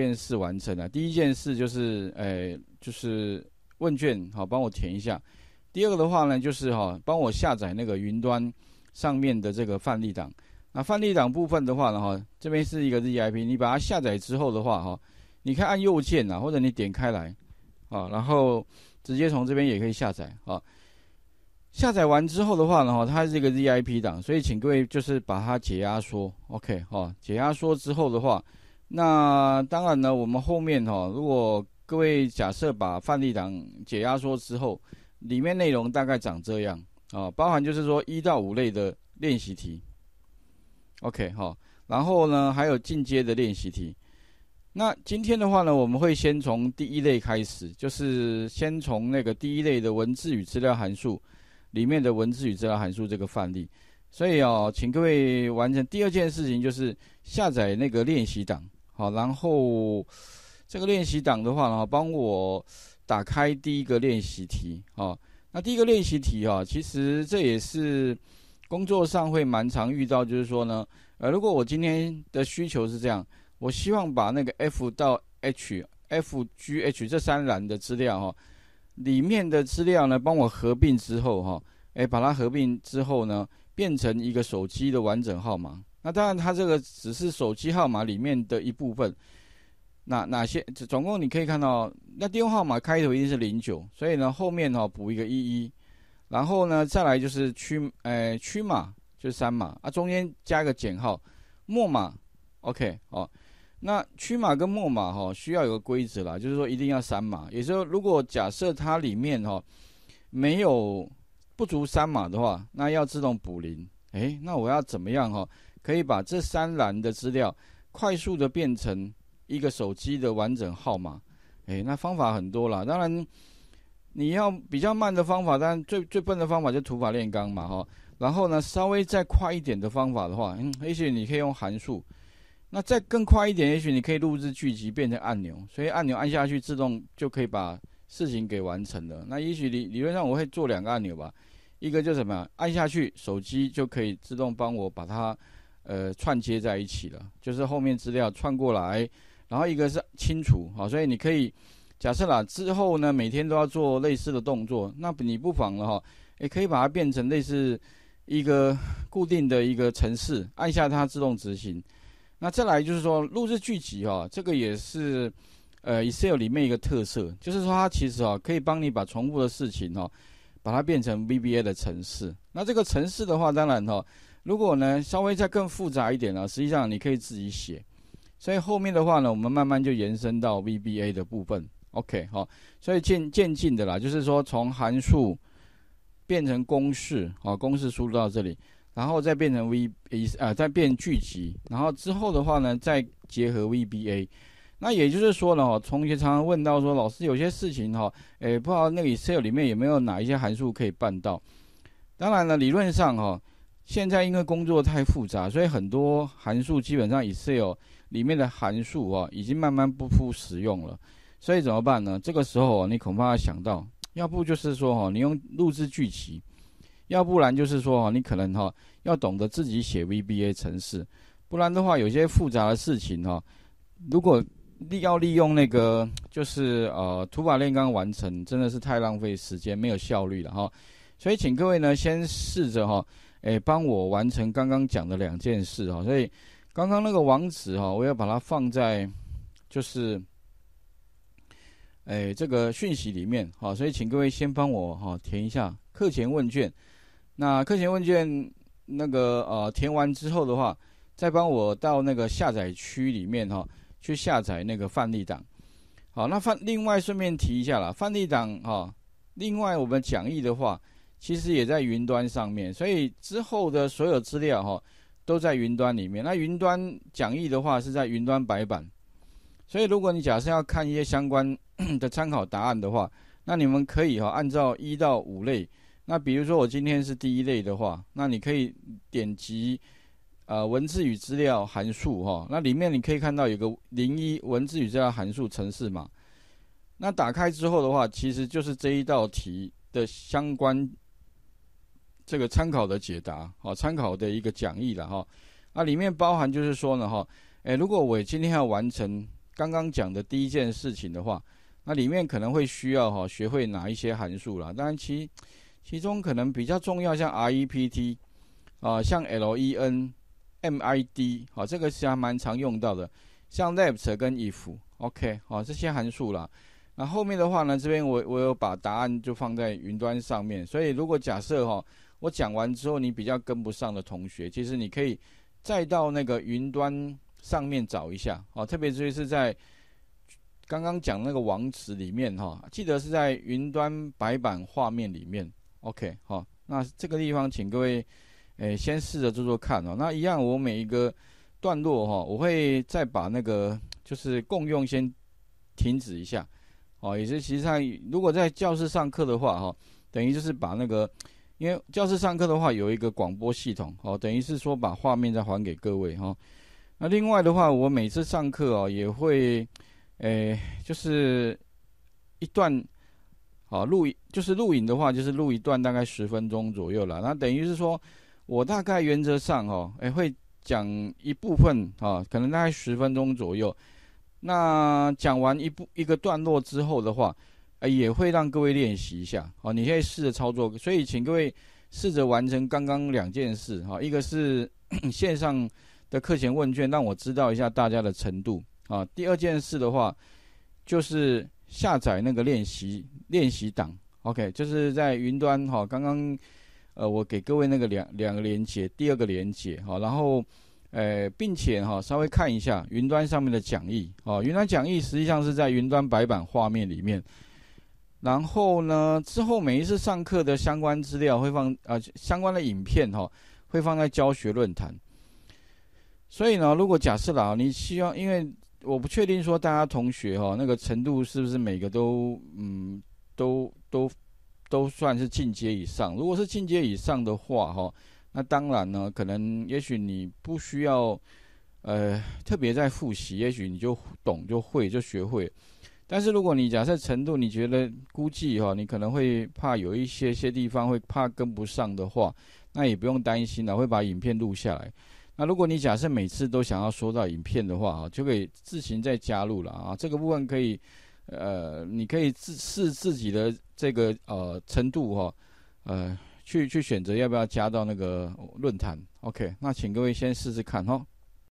件事完成了。第一件事就是，诶，就是问卷，好，帮我填一下。第二个的话呢，就是哈，帮我下载那个云端上面的这个范例档。那范例档部分的话呢，哈，这边是一个 .zip，你把它下载之后的话，哈，你可以按右键啊，或者你点开来，啊，然后直接从这边也可以下载，啊。下载完之后的话呢，哈，它是一个 .zip 档，所以请各位就是把它解压缩，OK，哈，解压缩之后的话。那当然呢，我们后面哈，如果各位假设把范例档解压缩之后，里面内容大概长这样啊，包含就是说一到五类的练习题，OK 哈，然后呢还有进阶的练习题。那今天的话呢，我们会先从第一类开始，就是先从那个第一类的文字与资料函数里面的文字与资料函数这个范例。所以哦，请各位完成第二件事情，就是下载那个练习档。好，然后这个练习档的话，呢，帮我打开第一个练习题。好，那第一个练习题啊，其实这也是工作上会蛮常遇到，就是说呢，呃，如果我今天的需求是这样，我希望把那个 F 到 H，F G H 这三栏的资料哈，里面的资料呢，帮我合并之后哈，哎，把它合并之后呢，变成一个手机的完整号码。那当然，它这个只是手机号码里面的一部分。哪哪些？总共你可以看到，那电话号码开头一定是零九，所以呢，后面哈补一个一一，然后呢，再来就是区，呃，区码就是三码啊，中间加一个减号，末码 OK 哦。那区码跟末码哈需要有个规则啦，就是说一定要三码，也就是说，如果假设它里面哈没有不足三码的话，那要自动补零。哎，那我要怎么样哈？可以把这三栏的资料快速的变成一个手机的完整号码。哎，那方法很多啦。当然，你要比较慢的方法，但最最笨的方法就土法炼钢嘛哈。然后呢，稍微再快一点的方法的话，嗯，也许你可以用函数。那再更快一点，也许你可以录制聚集变成按钮。所以按钮按下去，自动就可以把事情给完成了。那也许理理论上我会做两个按钮吧。一个就是什么？按下去，手机就可以自动帮我把它呃串接在一起了。就是后面资料串过来，然后一个是清除，好，所以你可以假设啦。之后呢，每天都要做类似的动作，那你不妨了哈，也可以把它变成类似一个固定的一个程式，按下它自动执行。那再来就是说，录制剧集哈，这个也是呃 Excel 里面一个特色，就是说它其实啊可以帮你把重复的事情哈。把它变成 VBA 的程式，那这个程式的话，当然哈，如果呢稍微再更复杂一点呢，实际上你可以自己写。所以后面的话呢，我们慢慢就延伸到 VBA 的部分。OK，好，所以渐渐进的啦，就是说从函数变成公式，好，公式输入到这里，然后再变成 V，呃，再变聚集，然后之后的话呢，再结合 VBA。那也就是说呢，哈，同学常常问到说，老师有些事情，哈，诶，不知道那个 Excel 里面有没有哪一些函数可以办到？当然了，理论上，哈，现在因为工作太复杂，所以很多函数基本上 Excel 里面的函数啊，已经慢慢不复使用了。所以怎么办呢？这个时候，你恐怕要想到，要不就是说，哈，你用录制剧集，要不然就是说，哈，你可能哈要懂得自己写 VBA 程式，不然的话，有些复杂的事情，哈，如果利要利用那个，就是呃，土法炼钢完成，真的是太浪费时间，没有效率了哈。所以请各位呢，先试着哈，哎，帮我完成刚刚讲的两件事哈。所以刚刚那个网址哈，我要把它放在就是哎这个讯息里面哈。所以请各位先帮我哈填一下课前问卷。那课前问卷那个呃填完之后的话，再帮我到那个下载区里面哈。去下载那个范例档，好，那范另外顺便提一下了，范例档哈，另外我们讲义的话，其实也在云端上面，所以之后的所有资料哈都在云端里面。那云端讲义的话是在云端白板，所以如果你假设要看一些相关 的参考答案的话，那你们可以哈按照一到五类，那比如说我今天是第一类的话，那你可以点击。呃，文字与资料函数哈，那里面你可以看到有个零一文字与资料函数程式嘛。那打开之后的话，其实就是这一道题的相关这个参考的解答，好，参考的一个讲义了哈。那里面包含就是说呢哈，哎，如果我今天要完成刚刚讲的第一件事情的话，那里面可能会需要哈学会哪一些函数啦。当然其其中可能比较重要，像 R E P T 啊，像 L E N。MID，好，这个是还蛮常用到的，像 LEFT 跟 IF，OK，好，这些函数啦。那后面的话呢，这边我我有把答案就放在云端上面，所以如果假设哈，我讲完之后你比较跟不上的同学，其实你可以再到那个云端上面找一下，哦，特别注意是在刚刚讲那个网址里面哈，记得是在云端白板画面里面，OK，好，那这个地方请各位。诶，先试着做做看哦。那一样，我每一个段落哈，我会再把那个就是共用先停止一下，哦，也是其实上如果在教室上课的话哈，等于就是把那个，因为教室上课的话有一个广播系统哦，等于是说把画面再还给各位哈。那另外的话，我每次上课哦也会，诶，就是一段，好录就是录影的话，就是录一段大概十分钟左右啦。那等于是说。我大概原则上，哦，哎，会讲一部分，哈，可能大概十分钟左右。那讲完一部一个段落之后的话，哎，也会让各位练习一下，哦，你可以试着操作。所以请各位试着完成刚刚两件事，哈，一个是 线上的课前问卷，让我知道一下大家的程度，啊。第二件事的话，就是下载那个练习练习档，OK，就是在云端，哈，刚刚。呃，我给各位那个两两个连接，第二个连接哈，然后，呃，并且哈，稍微看一下云端上面的讲义，哦，云端讲义实际上是在云端白板画面里面，然后呢，之后每一次上课的相关资料会放啊，相关的影片哈，会放在教学论坛，所以呢，如果假设了你希望，因为我不确定说大家同学哈，那个程度是不是每个都嗯，都都。都算是进阶以上，如果是进阶以上的话，哈，那当然呢，可能也许你不需要，呃，特别在复习，也许你就懂就会就学会。但是如果你假设程度你觉得估计哈，你可能会怕有一些些地方会怕跟不上的话，那也不用担心了，会把影片录下来。那如果你假设每次都想要说到影片的话啊，就可以自行再加入了啊，这个部分可以。呃，你可以自视自己的这个呃程度哈，呃，去去选择要不要加到那个论坛。OK，那请各位先试试看哈。